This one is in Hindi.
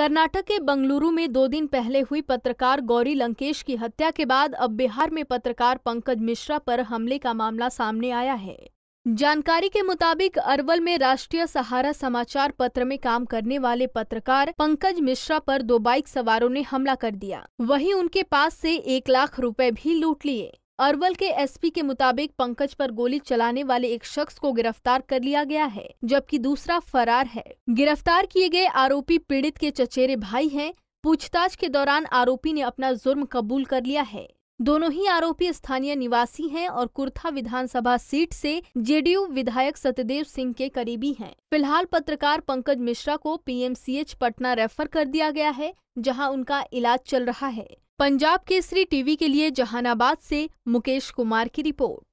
कर्नाटक के बंगलुरु में दो दिन पहले हुई पत्रकार गौरी लंकेश की हत्या के बाद अब बिहार में पत्रकार पंकज मिश्रा पर हमले का मामला सामने आया है जानकारी के मुताबिक अरवल में राष्ट्रीय सहारा समाचार पत्र में काम करने वाले पत्रकार पंकज मिश्रा पर दो बाइक सवारों ने हमला कर दिया वहीं उनके पास से एक लाख रुपए भी लूट लिए अरवल के एसपी के मुताबिक पंकज पर गोली चलाने वाले एक शख्स को गिरफ्तार कर लिया गया है जबकि दूसरा फरार है गिरफ्तार किए गए आरोपी पीड़ित के चचेरे भाई हैं पूछताछ के दौरान आरोपी ने अपना जुर्म कबूल कर लिया है दोनों ही आरोपी स्थानीय निवासी हैं और कुर्था विधानसभा सीट से जेडीयू विधायक सत्यदेव सिंह के करीबी हैं। फिलहाल पत्रकार पंकज मिश्रा को पीएमसीएच पटना रेफर कर दिया गया है जहां उनका इलाज चल रहा है पंजाब केसरी टीवी के लिए जहानाबाद से मुकेश कुमार की रिपोर्ट